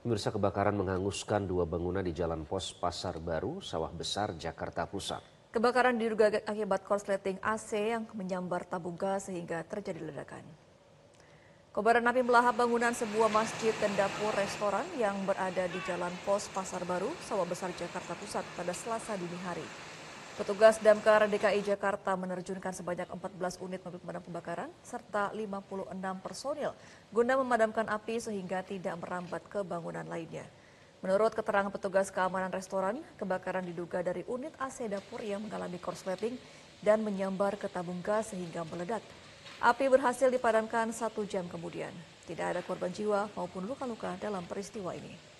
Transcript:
Pemirsa kebakaran menghanguskan dua bangunan di Jalan Pos Pasar Baru, Sawah Besar, Jakarta Pusat. Kebakaran diduga akibat korsleting AC yang menyambar tabung gas sehingga terjadi ledakan. Kobaran api melahap bangunan sebuah masjid dan dapur restoran yang berada di Jalan Pos Pasar Baru, Sawah Besar, Jakarta Pusat pada Selasa dini hari. Petugas Damkar DKI Jakarta menerjunkan sebanyak 14 unit mobil pemadam kebakaran serta 56 personil guna memadamkan api sehingga tidak merambat ke bangunan lainnya. Menurut keterangan petugas keamanan restoran, kebakaran diduga dari unit AC dapur yang mengalami korsleting dan menyambar ke tabung gas sehingga meledak. Api berhasil dipadamkan satu jam kemudian. Tidak ada korban jiwa maupun luka-luka dalam peristiwa ini.